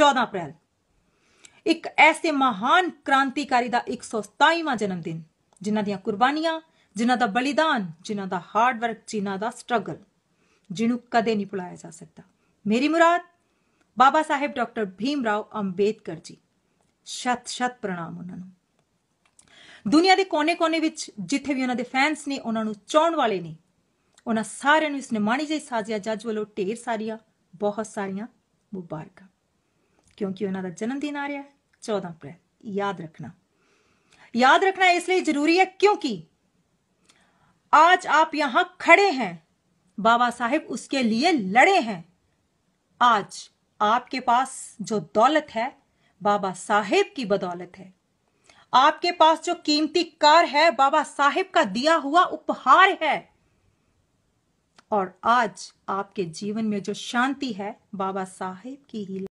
14 ਅਪ੍ਰੈਲ ਇੱਕ ਐਸੇ ਮਹਾਨ ਕ੍ਰਾਂਤੀਕਾਰੀ ਦਾ 127ਵਾਂ ਜਨਮ ਦਿਨ ਜਿਨ੍ਹਾਂ ਦੀਆਂ ਕੁਰਬਾਨੀਆਂ ਜਿਨ੍ਹਾਂ ਦਾ ਬਲੀਦਾਨ ਜਿਨ੍ਹਾਂ ਦਾ ਹਾਰਡ ਵਰਕ ਜਿਨ੍ਹਾਂ ਦਾ ਸਟਰਗਲ ਜਿਹਨੂੰ ਕਦੇ ਨਹੀਂ ਭੁਲਾਇਆ ਜਾ ਸਕਦਾ ਮੇਰੀ ਮੁਰਾਦ ਬਾਬਾ ਸਾਹਿਬ ਡਾਕਟਰ ਭੀਮ ਰਾਓ ਅੰਬੇਦਕਰ ਜੀ ਸ਼ਤ ਸ਼ਤ ਪ੍ਰਣਾਮ ਉਹਨਾਂ ਨੂੰ ਦੁਨੀਆ ਦੇ ਕੋਨੇ-ਕੋਨੇ ਵਿੱਚ ਜਿੱਥੇ ਵੀ ਉਹਨਾਂ ਦੇ ਫੈਨਸ ਨੇ ਉਹਨਾਂ ਨੂੰ ਚਾਹਣ ਵਾਲੇ ਨੇ ਉਹਨਾਂ ਸਾਰਿਆਂ ਨੂੰ ਇਸ ਨਿਮਾਣੀ ਜਿਹੀ ਸਾਜ਼ਿਆ ਜੱਜ ਵੱਲੋਂ ਢੇਰ ਸਾਰੀਆਂ ਬਹੁਤ ਸਾਰੀਆਂ ਮੁਬਾਰਕਾਂ क्योंकि उन्होंने का जन्मदिन आ रहा है चौदह अप्रैल याद रखना याद रखना इसलिए जरूरी है क्योंकि आज आप यहां खड़े हैं बाबा साहेब उसके लिए लड़े हैं आज आपके पास जो दौलत है बाबा साहेब की बदौलत है आपके पास जो कीमती कार है बाबा साहेब का दिया हुआ उपहार है और आज आपके जीवन में जो शांति है बाबा साहेब की ही